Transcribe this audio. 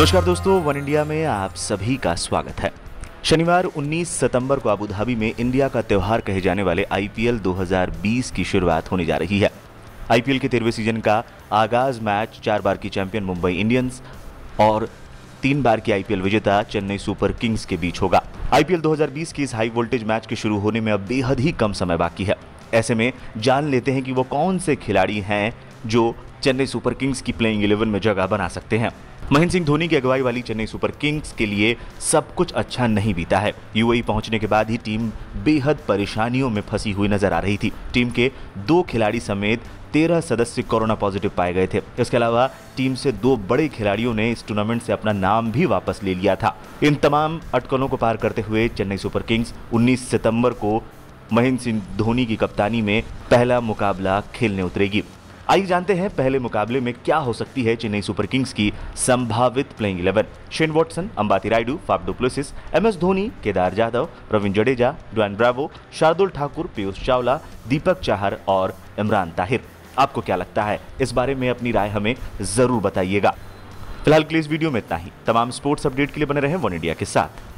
नमस्कार दोस्तों one India में आप सभी का स्वागत है शनिवार 19 सितंबर को अबुधाबी में इंडिया का त्यौहार कहे जाने वाले आईपीएल 2020 की शुरुआत होने जा रही है आईपीएल के तेरहवें सीजन का आगाज मैच चार बार की चैंपियन मुंबई इंडियंस और तीन बार की आईपीएल विजेता चेन्नई सुपर किंग्स के बीच होगा आईपीएल 2020 की इस हाई वोल्टेज मैच के शुरू होने में अब बेहद ही कम समय बाकी है ऐसे में जान लेते हैं कि वो कौन से खिलाड़ी हैं जो चेन्नई सुपर किंग्स की प्लेइंग इलेवन में जगह बना सकते हैं महेंद्र सिंह धोनी की अगुवाई वाली चेन्नई सुपर किंग्स के लिए सब कुछ अच्छा नहीं बीता है यूएई पहुंचने के बाद ही टीम बेहद परेशानियों में फंसी हुई नजर आ रही थी टीम के दो खिलाड़ी समेत तेरह सदस्य कोरोना पॉजिटिव पाए गए थे इसके अलावा टीम से दो बड़े खिलाड़ियों ने इस टूर्नामेंट से अपना नाम भी वापस ले लिया था इन तमाम अटकलों को पार करते हुए चेन्नई सुपर किंग्स 19 सितंबर को महेंद्र सिंह धोनी की कप्तानी में पहला मुकाबला खेलने उतरेगी आइए जानते हैं पहले मुकाबले में क्या हो सकती है चेन्नई सुपर किंग्स की संभावित playing eleven Shane Watson Ambati Rayudu Faf M S Dhoni Kedar Jadhav Ravindra Jadeja Dwayne Bravo Shardul Thakur Piyush Chawla Deepak Chahar और इमरान ताहिर आपको क्या लगता है इस बारे में अपनी राय हमें जरूर बताइएगा फिलहाल के लिए इस वीडियो में इतना ही तमाम स्पोर्ट्स अपडेट के लिए बने रहे वन इंडिया के साथ